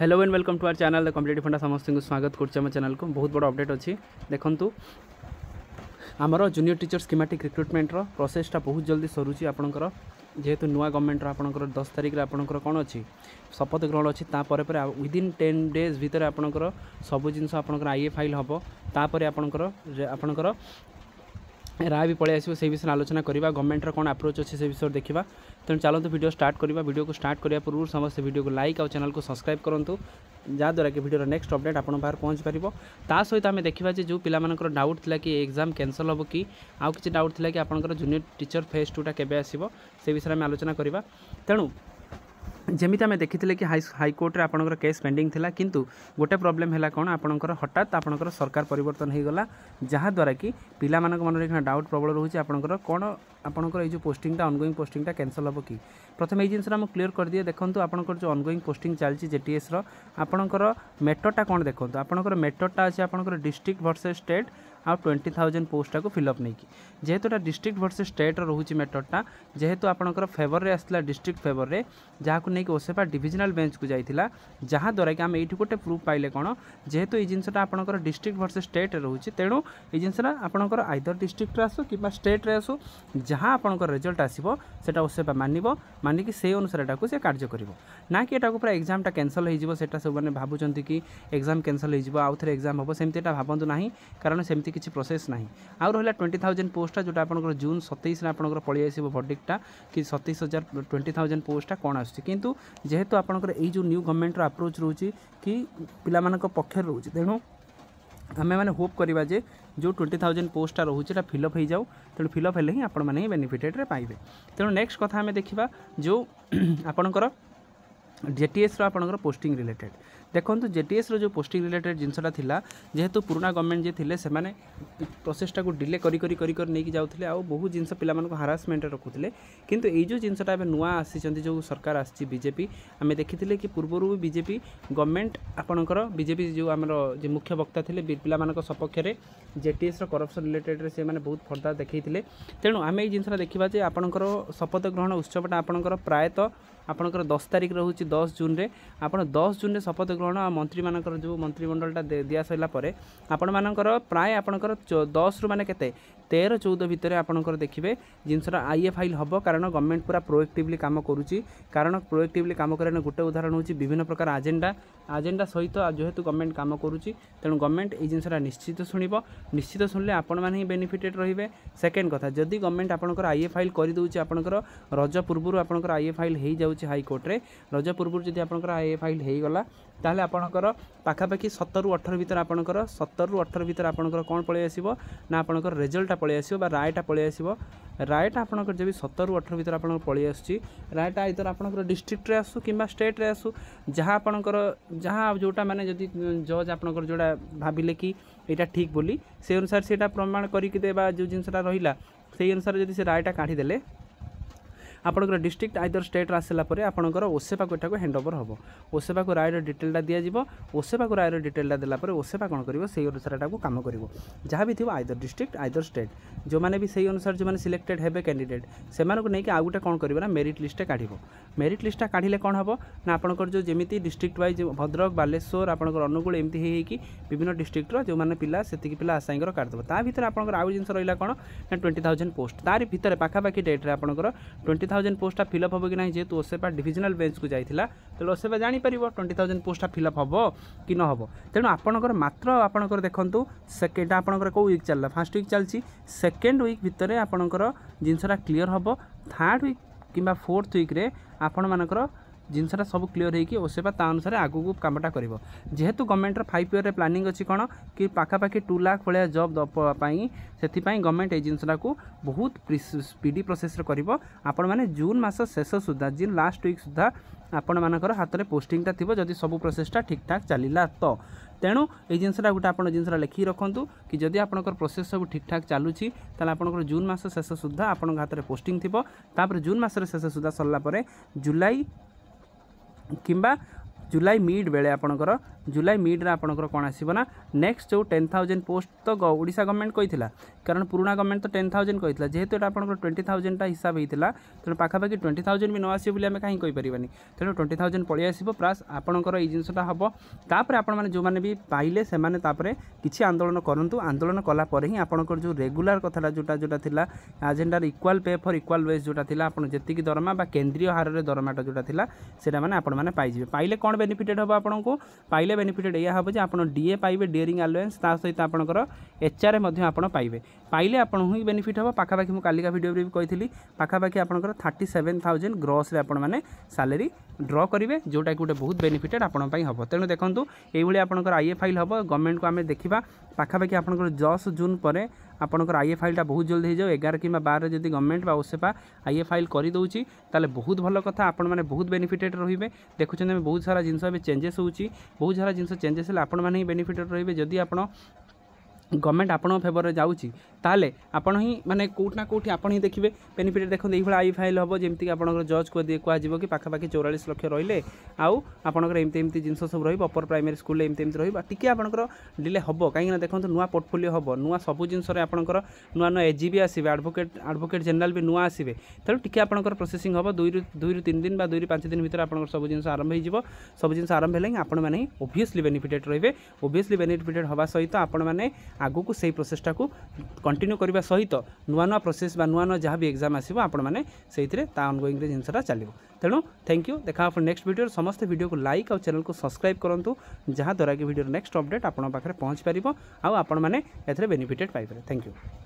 Hello and welcome to our channel the competitive Fanda সমস্ত স্বাগত করছি আমার চ্যানেলকে বহুত বড় অপডেট অছি দেখন্তু আমার জুনিয়র টিচর স্কিমাটিক রিক্রুটমেন্টর প্রসেসটা বহুত জলদি সরুছি আপনার যেহেতু নূয়া গভর্নমেন্টর আপনার দশ তারিখে আপনার কোণ অছি শপথ গ্রহণ অছি তাপরে পরে উইদিন টেন ডেজ ভিতরে আপনার সবু জিনিস আপনার আইএ ফাইল হব তাপরে আপনার আপনার ରାୟ ବି ପଳେଇ ଆସିବ ସେଇ ବିଷୟରେ ଆଲୋଚନା କରିବା ଗଭର୍ଣ୍ଣମେଣ୍ଟର କ'ଣ ଆପ୍ରୋଚ୍ ଅଛି ସେ ବିଷୟରେ ଦେଖିବା ତେଣୁ ଚାଲନ୍ତୁ ଭିଡ଼ିଓ ଷ୍ଟାର୍ଟ କରିବା ଭିଡ଼ିଓକୁ ଷ୍ଟାର୍ଟ କରିବା ପୂର୍ବରୁ ସମସ୍ତେ ଭିଡ଼ିଓକୁ ଲାଇକ୍ ଆଉ ଚ୍ୟାନେଲକୁ ସବସ୍କ୍ରାଇବ୍ କରନ୍ତୁ ଯାହାଦ୍ୱାରା କି ଭିଡ଼ିଓର ନେକ୍ସଟ ଅପଡ଼େଟ୍ ଆପଣଙ୍କ ପାଖରେ ପହଞ୍ଚିପାରିବ ତା ସହିତ ଆମେ ଦେଖିବା ଯେ ଯେଉଁ ପିଲାମାନଙ୍କର ଡାଉଟ୍ ଥିଲା କି ଏକ୍ଜାମ୍ କ୍ୟାନସଲ୍ ହେବ କି ଆଉ କିଛି ଡାଉଟ୍ ଥିଲା କି ଆପଣଙ୍କର ଜୁନିୟର ଟିଚର୍ ଫେଜ୍ ଟୁଟା କେବେ ଆସିବ ସେ ବିଷୟରେ ଆମେ ଆଲୋଚନା କରିବା ତେଣୁ ଯେମିତି ଆମେ ଦେଖିଥିଲେ କି ହାଇ ହାଇକୋର୍ଟରେ ଆପଣଙ୍କର କେସ୍ ପେଣ୍ଡିଂ ଥିଲା କିନ୍ତୁ ଗୋଟେ ପ୍ରୋବ୍ଲେମ୍ ହେଲା କ'ଣ ଆପଣଙ୍କର ହଠାତ୍ ଆପଣଙ୍କର ସରକାର ପରିବର୍ତ୍ତନ ହୋଇଗଲା ଯାହାଦ୍ୱାରା କି ପିଲାମାନଙ୍କ ମନରେ କିନା ଡାଉଟ୍ ପ୍ରବଳ ରହୁଛି ଆପଣଙ୍କର କ'ଣ ଆପଣଙ୍କର ଏଇ ଯେଉଁ ପୋଷ୍ଟିଂଟା ଅନଗୋଇଂ ପୋଷ୍ଟିଂଟା କ୍ୟାନସଲ୍ ହେବ କି ପ୍ରଥମେ ଏଇ ଜିନିଷଟା ମୁଁ କ୍ଲିୟର କରିଦିଏ ଦେଖନ୍ତୁ ଆପଣଙ୍କର ଯେଉଁ ଅନଗୋଇଂ ପୋଷ୍ଟିଂ ଚାଲିଛି ଜେଟିଏସ୍ର ଆପଣଙ୍କର ମେଟରଟା କ'ଣ ଦେଖନ୍ତୁ ଆପଣଙ୍କର ମେଟରଟା ଅଛି ଆପଣଙ୍କର ଡିଷ୍ଟ୍ରିକ୍ଟ ଭର୍ସେସ୍ ଷ୍ଟେଟ୍ ଆଉ ଟ୍ୱେଣ୍ଟି ଥାଉଜେଣ୍ଡ ପୋଷ୍ଟଟାକୁ ଫିଲ୍ଅପ୍ ନେଇକି ଯେହେତୁ ଏଇଟା ଡିଷ୍ଟ୍ରିକ୍ଟ ଭର୍ସେସ୍ ଷ୍ଟେଟ୍ର ରହୁଛି ମେଟର୍ଟା ଯେହେତୁ ଆପଣଙ୍କର ଫେଭରରେ ଆସିଥିଲା ଡିଷ୍ଟ୍ରିକ୍ଟ ଫେଭରରେ ଯାହାକୁ ନେଇକି ଓସେଫା ଡିଭିଜନାଲ୍ ବେଞ୍ଚକୁ ଯାଇଥିଲା ଯାହାଦ୍ୱାରା କି ଆମେ ଏଇଠି ଗୋଟେ ପ୍ରୁଫ୍ ପାଇଲେ କ'ଣ ଯେହେତୁ ଏଇ ଜିନିଷଟା ଆପଣଙ୍କର ଡିଷ୍ଟ୍ରିକ୍ଟ ଭର୍ସେସ୍ ଷ୍ଟେଟ୍ରେ ରହୁଛି ତେଣୁ ଏଇ ଜିନିଷଟା ଆପଣଙ୍କର ଆଇଦର ଡିଷ୍ଟ୍ରିକ୍ଟରେ ଆସୁ କିମ୍ବା ଷ୍ଟେଟ୍ରେ ଆସୁ ଯାହା ଆପଣଙ୍କର ରେଜଲ୍ଟ ଆସିବ ସେଟା ଓସେଫା ମାନିବ ମାନିକି ସେଇ ଅନୁସାରେ ଏଟାକୁ ସେ କାର୍ଯ୍ୟ କରିବ ନା କି ଏଟାକୁ ପୁରା ଏକ୍ଜାମଟା କ୍ୟାନସଲ୍ ହେଇଯିବ ସେଟା ସବୁମାନେ ଭାବୁଛନ୍ତି କି ଏକ୍ଜାମ୍ କ୍ୟାନସଲ୍ ହେଇଯିବ ଆଉ ଥରେ ଏକ୍ଜାମ୍ ହେବ ସେମିତି ଏଇଟା ଭାବନ୍ତୁ ନାହିଁ କାରଣ ସେମିତି किसी प्रोसेस ना आउ रहा ट्वेंटी थाउजेंड पोस्टा जो आप जून सतैश में आपको पलि आस भडिकटा कि सतैश हजार ट्वेंटी थाउजेंड पोस्टा कौन आसु जेहतु आप जो न्यू गवर्नमेंट रप्रोच रोच कि पिला पक्ष रोचे तेणु आम मैंने होप करवा जो ट्वेंटी थाउजेंड पोस्टा रोचे फिलअप हो जाऊ तेणु फिलअप हेले आप बेनिफिटेड पाए तेणु नेक्स्ट कथ आम देखा जो आपणकर जेटीएस रोस्ट रिलेटेड ଦେଖନ୍ତୁ ଜେଟିଏସ୍ର ଯେଉଁ ପୋଷ୍ଟିଂ ରିଲେଟେଡ୍ ଜିନିଷଟା ଥିଲା ଯେହେତୁ ପୁରୁଣା ଗଭର୍ଣ୍ଣମେଣ୍ଟ ଯିଏ ଥିଲେ ସେମାନେ ପ୍ରୋସେସ୍ଟାକୁ ଡିଲେ କରି କରି କରି କରି ନେଇକି ଯାଉଥିଲେ ଆଉ ବହୁତ ଜିନିଷ ପିଲାମାନଙ୍କୁ ହାରାସମେଣ୍ଟରେ ରଖୁଥିଲେ କିନ୍ତୁ ଏଇ ଯେଉଁ ଜିନିଷଟା ଏବେ ନୂଆ ଆସିଛନ୍ତି ଯେଉଁ ସରକାର ଆସିଛି ବିଜେପି ଆମେ ଦେଖିଥିଲେ କି ପୂର୍ବରୁ ବି ବିଜେପି ଗଭର୍ଣ୍ଣମେଣ୍ଟ ଆପଣଙ୍କର ବିଜେପି ଯେଉଁ ଆମର ଯେ ମୁଖ୍ୟ ବକ୍ତା ଥିଲେ ପିଲାମାନଙ୍କ ସପକ୍ଷରେ ଜେଟିଏସ୍ର କରପ୍ସନ୍ ରିଲେଟେଡ଼୍ରେ ସେମାନେ ବହୁତ ଫର୍ଦ୍ଦା ଦେଖାଇଥିଲେ ତେଣୁ ଆମେ ଏଇ ଜିନିଷଟା ଦେଖିବା ଯେ ଆପଣଙ୍କର ଶପଥ ଗ୍ରହଣ ଉତ୍ସବଟା ଆପଣଙ୍କର ପ୍ରାୟତଃ ଆପଣଙ୍କର ଦଶ ତାରିଖ ରହୁଛି ଦଶ ଜୁନ୍ରେ ଆପଣ ଦଶ ଜୁନ୍ରେ ଶପଥ ଗ୍ରହଣ ଆଉ ମନ୍ତ୍ରୀମାନଙ୍କର ଯେଉଁ ମନ୍ତ୍ରୀମଣ୍ଡଳଟା ଦିଆସରିଲା ପରେ ଆପଣମାନଙ୍କର ପ୍ରାୟ ଆପଣଙ୍କର ଦଶରୁ ମାନେ କେତେ তের চৌদ ভিতরে আপনার দেখবে জিনিসটা আইএ ফাইল হব কারণ গভর্নমেন্ট পুরা প্রোএক্টিভলি কাম করুচি কারণ প্রোএক্টিভলি কাম করার গোটে উদাহরণ হচ্ছে বিভিন্ন প্রকার আজেন্ডা আজেন্ডা সহিত যেহেতু গভর্নমেন্ট কাম করুচি তেমন গভর্নমেন্ট এই জিনিসটা নিশ্চিত শুণব নিশ্চিত শুণলে আপনার হি বেনিফিটেড রহবে সেকেন্ড কথা যদি গভর্নমেন্ট আপনার আইএ ফাইল করেদেছে আপনার রজ পূর্বর আপনার আইএ ফাইল হয়ে যাচ্ছে হাইকোর্টে রজ পূর্বর যদি আপনার আইএ ফাইল হয়ে গলা তাহলে আপনার পাখাপাখি সতরু অঠর ভিতরে আপনার সতরু অঠর ভিতরে আপনার কম পড়ে আসব না আপনার রেজল্ট লেফ্টটা পলাই আসব বা রাইটটা পলাই আসব রাইট আপনার যে সতর অঠর ভিতরে আপনার পলাই আসুচি রাইট আইদর আপনার ডিস্ট্রিক্টরে আসু কিংবা স্টেট্রে আসু যা আপনার যা যেটা মানে যদি জজ আপনার যেটা ভাবিলে কি এটা ঠিক বলি সেই অনুসারে সেটা প্রমাণ করিকি দেবা যে জিনিসটা রহিলা সেই অনুসারে যদি সে রায়টা কাটি আপনার ডিস্ট্রিক্ট আইদর স্টেট্র আসলা পরে আপনার ওসেপাকু এটা হ্যান্ড ওভর হব ওসেপাকু রায়র ডিটেলটা দিয়া ওসেপাকু রায়র ডিটেলটা দেলাপরে ওসেপা কম করব সেই অনুসারে এটা কাম করব যা বি থাকবে আইদর ডিস্ট্রিক্ট আইদর স্টেট যে বি সেই অনুসারে যে সিলেক্টেড হবে ক্যান্ডিডেট সে আউ গোটে কম করবে না মেরিট লিষ্টটা কাঢ়ব মেরিট লিষ্টটা কাঢ়লে কম হব না আপনার যে যেমি ডিস্ট্রিক্ট ওয়াইজ ভদ্রক বালেশ্বর আপনার অনুগুল এমতি হয়েকি বিভিন্ন ডিস্ট্রিক্টর যে পিলা সেটি পিলা আশাইঙ্কর কাটিদেব তা ভিতরে আপনার আউ জিনিস রহলা কোণ না টোয়েন্টি থাউজেন্ড পোস্ট তার ভিতরে পাখাপাখি ডেট্রে আপনার টোয়েন্টি থাউজেন্ড পোস্টটা ফিলঅপ হব কি না যেহেতু ওসেপা ডিভিজনাল বেঞ্চকু যাই তেমন ওসেপা জাঁপার টোয়েন্টি থাউজেন্ড পোস্টটা ফিলঅপ হব কি নহব তেমন আপনার মাত্র আপনার দেখুন সেকেন্ড আপনার কেউ উইক চালা ফার্স্ট উইক চালছি সেকেন্ড উইক ভিতরে আপনার জিনিসটা ক্লিয়ার হব থার্ড উইক কিংবা ফোর্থ উইক্রে ଆପଣମାନଙ୍କର ଜିନିଷଟା ସବୁ କ୍ଲିଅର୍ ହେଇକି ଓସେପା ତା ଅନୁସାରେ ଆଗକୁ କାମଟା କରିବ ଯେହେତୁ ଗଭର୍ଣ୍ଣମେଣ୍ଟର ଫାଇଭ୍ ଇୟର୍ରେ ପ୍ଲାନିଂ ଅଛି କ'ଣ କି ପାଖାପାଖି ଟୁ ଲାଖ୍ ଭଳିଆ ଜବ୍ ପାଇଁ ସେଥିପାଇଁ ଗଭର୍ଣ୍ଣମେଣ୍ଟ ଏଇ ଜିନିଷଟାକୁ ବହୁତ ସ୍ପିଡ଼ି ପ୍ରୋସେସ୍ରେ କରିବ ଆପଣମାନେ ଜୁନ୍ ମାସ ଶେଷ ସୁଦ୍ଧା ଜୁନ୍ ଲାଷ୍ଟ ୱିକ୍ ସୁଦ୍ଧା ଆପଣମାନଙ୍କର ହାତରେ ପୋଷ୍ଟିଂଟା ଥିବ ଯଦି ସବୁ ପ୍ରୋସେସ୍ଟା ଠିକ୍ଠାକ୍ ଚାଲିଲା ତ ତେଣୁ ଏଇ ଜିନିଷଟା ଗୋଟେ ଆପଣ ଜିନିଷଟା ଲେଖିକି ରଖନ୍ତୁ କି ଯଦି ଆପଣଙ୍କର ପ୍ରୋସେସ୍ ସବୁ ଠିକ୍ଠାକ୍ ଚାଲୁଛି ତାହେଲେ ଆପଣଙ୍କର ଜୁନ୍ ମାସ ଶେଷ ସୁଦ୍ଧା ଆପଣଙ୍କ ହାତରେ ପୋଷ୍ଟିଂ ଥିବ ତାପରେ ଜୁନ୍ ମାସର ଶେଷ ସୁଦ୍ଧା ସରିଲା ପରେ July ¿Quién va? July mid বেড়ে আপনার জুলাই মিড্রে আপনার কোণ আসব না নেক্সট যে টেন থাউজেন্ড পোস্ট তো ওড়শা গভর্নমেন্ট কইলা কারণ পুরোনা গভর্নমেন্ট তো টেন থাউজেন্ড কইলা যেহেতু এটা আপনার টোয়েন্টি থাউজেন্ডটা হিসাব হয়েছিল তেমন পাখাপাখি টোয়েন্টি থাউজেন্ড বি ন আসবে বলে আমি কাহিঁ কইপারি তেমন টোয়েন্টি থাউজেন্ড পলাই আসব প্লাস আপনার এই জিনিসটা হব তাপরে আপনার যে বি পাইলে সে তাপরে কিছু আন্দোলন করতু আন্দোলন কলাপরে হি আপনার যে রেগুলার কথাটা যেটা যেটা লা আজেন্ডার equal pay for equal wage যেটা লা আপনার যেত দরমা বা কেন্দ্রীয় হারের দরমাটা যেটা লা সেটা মানে আপনার পাইবে পাইলে কোণ बेनिफिটেড হব आपण को पाइले बेनिफिটেড ইয়া হব যে आपण ডিএ পাইবে ডিয়ারিং অ্যালাউন্স তা সহিত आपण কৰ এইচআরএ মধ্য आपण পাইবে পাইলে आपण হুই बेनिफिट হব পাখা বাকি ম কালিকা ভিডিও কইছিলি পাখা বাকি आपणৰ 37000 গ্রসৰে आपण মানে স্যালৰি ড্ৰ কৰিবে জোটাক বহুত बेनिफिটেড आपण পাই হব তেণ দেখন্তু এইবিলে आपणৰ আই ফাইল হব গৰ্ভমেন্টক আমি দেখিবা পাখা বাকি आपणৰ জস জুন পরে आपंकर आई ए फाइलटा बहुत जल्दी हो जाओ एगार कि बारे जब गवर्नमेंट ओसेपा आई ए फाइल करदे तो बहुत भल कथ बहुत बेनिफिटेड रोहे देखुंत बहुत सारा जिनस चेंजेस हो बहुत सारा जिन चेंजेस आपने बेनिफिटेड रोहे जदि आप ଗଭର୍ଣ୍ଣମେଣ୍ଟ ଆପଣଙ୍କ ଫେଭରରେ ଯାଉଛି ତାହେଲେ ଆପଣ ହିଁ ମାନେ କେଉଁଠି ନା କେଉଁଠି ଆପଣ ହିଁ ଦେଖିବେ ବେନିଫିଟ୍ ଦେଖନ୍ତୁ ଏଇଭଳିଆ ଆଇ ଫାଇଲ୍ ହେବ ଯେମିତିକି ଆପଣଙ୍କର ଜଜ୍ କୁହାଯିବ କି ପାଖାପାଖି ଚଉରାଳିଶ ଲକ୍ଷ ରହିଲେ ଆଉ ଆପଣଙ୍କର ଏମିତି ଏମିତି ଜିନିଷ ସବୁ ରହିବ ଅପର ପ୍ରାଇମେରୀ ସ୍କୁଲରେ ଏମିତି ଏମିତି ରହିବ ଟିକିଏ ଆପଣଙ୍କର ଡିଲେ ହେବ କାହିଁକିନା ଦେଖନ୍ତୁ ନୂଆ ପୋର୍ଟଫୋଲିଓ ହେବ ନୂଆ ସବୁ ଜିନିଷରେ ଆପଣଙ୍କର ନୂଆ ନୂଆ ଏଜି ବି ଆସିବେ ଆଡ଼ଭୋକେଟ୍ ଆଡ଼ଭୋକେଟ୍ ଜେନେରାଲ୍ ବି ନୂଆ ଆସିବେ ତେଣୁ ଟିକିଏ ଆପଣଙ୍କର ପ୍ରୋସେସିଂ ହେବ ଦୁଇରୁ ଦୁଇରୁ ତିନି ଦିନ ବା ଦୁଇରୁ ପାଞ୍ଚ ଦିନ ଭିତରେ ଆପଣଙ୍କର ସବୁ ଜିନିଷ ଆରମ୍ଭ ହେଇଯିବ ସବୁ ଜିନିଷ ଆରମ୍ଭ ହେଲେ ହିଁ ଆପଣମାନେ ହିଁ ଓଭିୟସ୍ଲି ବେନିଫିଟେଡ଼୍ ରହିବେ ଓଭିୟସ୍ଲି ବେନିଫିଟେଡ଼୍ ହେବା ସହିତ ଆପଣମାନେ ଆଗକୁ ସେହି ପ୍ରୋସେସ୍ଟାକୁ କଣ୍ଟିନ୍ୟୁ କରିବା ସହିତ ନୂଆ ନୂଆ ପ୍ରୋସେସ୍ ବା ନୂଆ ନୂଆ ଯାହା ବି ଏକ୍ଜାମ୍ ଆସିବ ଆପଣମାନେ ସେଇଥିରେ ତା ଅନଗୋଇଂରେ ଜିନିଷଟା ଚାଲିବ ତେଣୁ ଥ୍ୟାଙ୍କ ୟୁ ଦେଖା ଆପଣ ନେକ୍ସଟ ଭିଡ଼ିଓରେ ସମସ୍ତେ ଭିଡ଼ିଓକୁ ଲାଇକ୍ ଆଉ ଚ୍ୟାନେଲକୁ ସବସ୍କ୍ରାଇବ୍ କରନ୍ତୁ ଯାହାଦ୍ୱାରା କି ଭିଡ଼ିଓର ନେକ୍ସଟ ଅପଡ଼େଟ୍ ଆପଣଙ୍କ ପାଖରେ ପହଞ୍ଚିପାରିବ ଆଉ ଆପଣମାନେ ଏଥିରେ ବେନିଫିଟେଡ଼୍ ପାଇପାରିବେ ଥ୍ୟାଙ୍କ ୟୁ